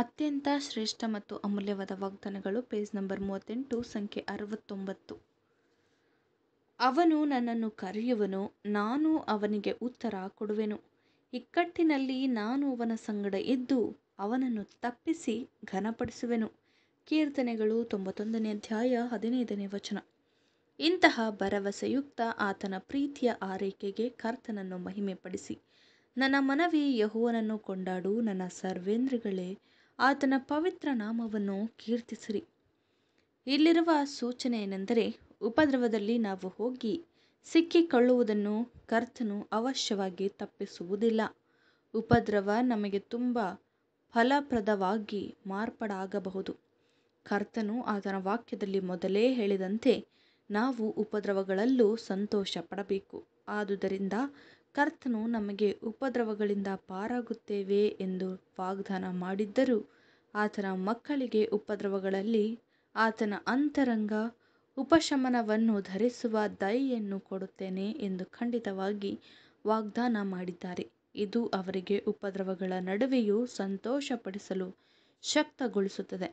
ಅತ್ಯಂತ ಶ್ರೇಷ್ಠ ಮತ್ತು ಅಮೂಲ್ಯವಾದ ವಾಗ್ದಾನಗಳು ಪೇಜ್ ನಂಬರ್ ಮೂವತ್ತೆಂಟು ಸಂಖ್ಯೆ ಅರವತ್ತೊಂಬತ್ತು ಅವನು ನನ್ನನ್ನು ಕರೆಯುವನು ನಾನು ಅವನಿಗೆ ಉತ್ತರ ಕೊಡುವೆನು ಇಕ್ಕಟ್ಟಿನಲ್ಲಿ ನಾನು ಅವನ ಸಂಗಡ ಇದ್ದು ಅವನನ್ನು ತಪ್ಪಿಸಿ ಘನಪಡಿಸುವೆನು ಕೀರ್ತನೆಗಳು ತೊಂಬತ್ತೊಂದನೇ ಅಧ್ಯಾಯ ಹದಿನೈದನೇ ವಚನ ಇಂತಹ ಭರವಸೆಯುಕ್ತ ಆತನ ಪ್ರೀತಿಯ ಆರೈಕೆಗೆ ಕರ್ತನನ್ನು ಮಹಿಮೆಪಡಿಸಿ ನನ್ನ ಮನವಿ ಯಹುವನನ್ನು ಕೊಂಡಾಡು ನನ್ನ ಸರ್ವೇಂದ್ರಗಳೇ ಆತನ ಪವಿತ್ರ ನಾಮವನ್ನು ಕೀರ್ತಿಸಿರಿ ಇಲ್ಲಿರುವ ಸೂಚನೆ ಏನೆಂದರೆ ಉಪದ್ರವದಲ್ಲಿ ನಾವು ಹೋಗಿ ಸಿಕ್ಕಿಕೊಳ್ಳುವುದನ್ನು ಕರ್ತನು ಅವಶ್ಯವಾಗಿ ತಪ್ಪಿಸುವುದಿಲ್ಲ ಉಪದ್ರವ ನಮಗೆ ತುಂಬ ಫಲಪ್ರದವಾಗಿ ಮಾರ್ಪಾಡಾಗಬಹುದು ಕರ್ತನು ಆತನ ವಾಕ್ಯದಲ್ಲಿ ಮೊದಲೇ ಹೇಳಿದಂತೆ ನಾವು ಉಪದ್ರವಗಳಲ್ಲೂ ಸಂತೋಷ ಪಡಬೇಕು ಆದುದರಿಂದ ಕರ್ತನು ನಮಗೆ ಉಪದ್ರವಗಳಿಂದ ಪಾರಾಗುತ್ತೇವೆ ಎಂದು ವಾಗ್ದಾನ ಮಾಡಿದ್ದರೂ ಆತನ ಮಕ್ಕಳಿಗೆ ಉಪದ್ರವಗಳಲ್ಲಿ ಆತನ ಅಂತರಂಗ ಉಪಶಮನವನ್ನು ಧರಿಸುವ ದಯೆಯನ್ನು ಕೊಡುತ್ತೇನೆ ಎಂದು ಖಂಡಿತವಾಗಿ ವಾಗ್ದಾನ ಮಾಡಿದ್ದಾರೆ ಇದು ಅವರಿಗೆ ಉಪದ್ರವಗಳ ನಡುವೆಯೂ ಸಂತೋಷಪಡಿಸಲು ಶಕ್ತಗೊಳಿಸುತ್ತದೆ